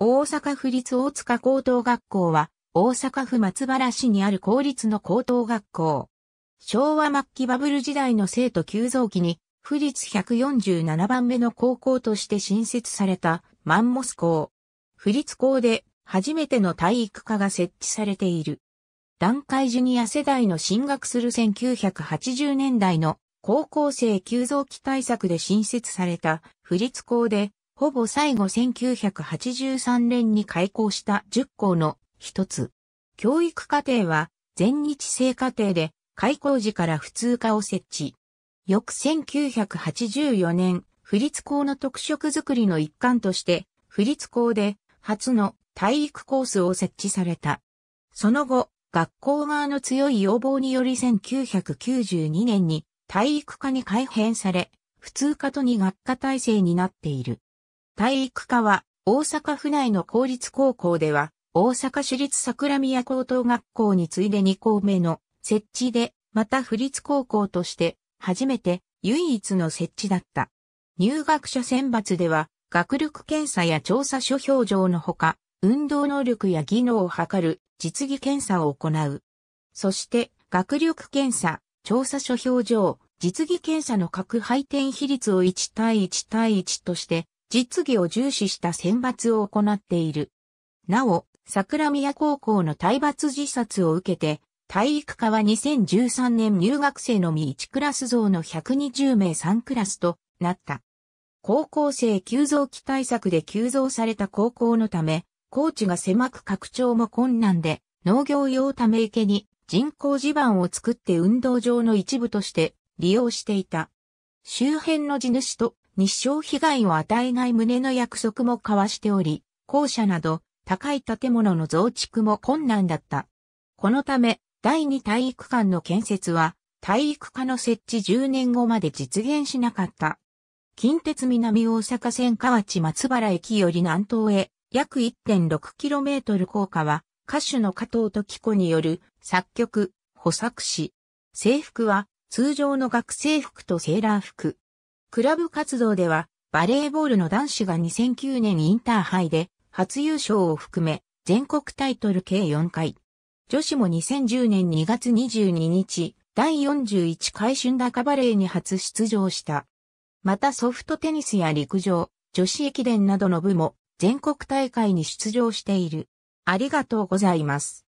大阪府立大塚高等学校は、大阪府松原市にある公立の高等学校。昭和末期バブル時代の生徒急増期に、府立147番目の高校として新設されたマンモス校。府立校で初めての体育科が設置されている。段階ジュニア世代の進学する1980年代の高校生急増期対策で新設された府立校でほぼ最後1983年に開校した10校の一つ。教育課程は全日制課程で開校時から普通科を設置。翌1984年、不立校の特色づくりの一環として、不立校で初の体育コースを設置された。その後、学校側の強い要望により1992年に体育科に改編され、普通科とに学科体制になっている。体育科は、大阪府内の公立高校では、大阪市立桜宮高等学校に次いで2校目の設置で、また府立高校として、初めて唯一の設置だった。入学者選抜では、学力検査や調査書表情のほか、運動能力や技能を測る実技検査を行う。そして、学力検査、調査書表情、実技検査の各配点比率を1対1対1として実技を重視した選抜を行っている。なお、桜宮高校の体罰自殺を受けて、体育科は2013年入学生のみ1クラス増の120名3クラスとなった。高校生急増期対策で急増された高校のため、高地が狭く拡張も困難で、農業用ため池に人工地盤を作って運動場の一部として利用していた。周辺の地主と日照被害を与えない旨の約束も交わしており、校舎など高い建物の増築も困難だった。このため、第二体育館の建設は、体育課の設置10年後まで実現しなかった。近鉄南大阪線河内松原駅より南東へ約 1.6km 高架は歌手の加藤時子による作曲、補作詞。制服は通常の学生服とセーラー服。クラブ活動では、バレーボールの男子が2009年インターハイで、初優勝を含め、全国タイトル計4回。女子も2010年2月22日、第41回春高バレーに初出場した。またソフトテニスや陸上、女子駅伝などの部も全国大会に出場している。ありがとうございます。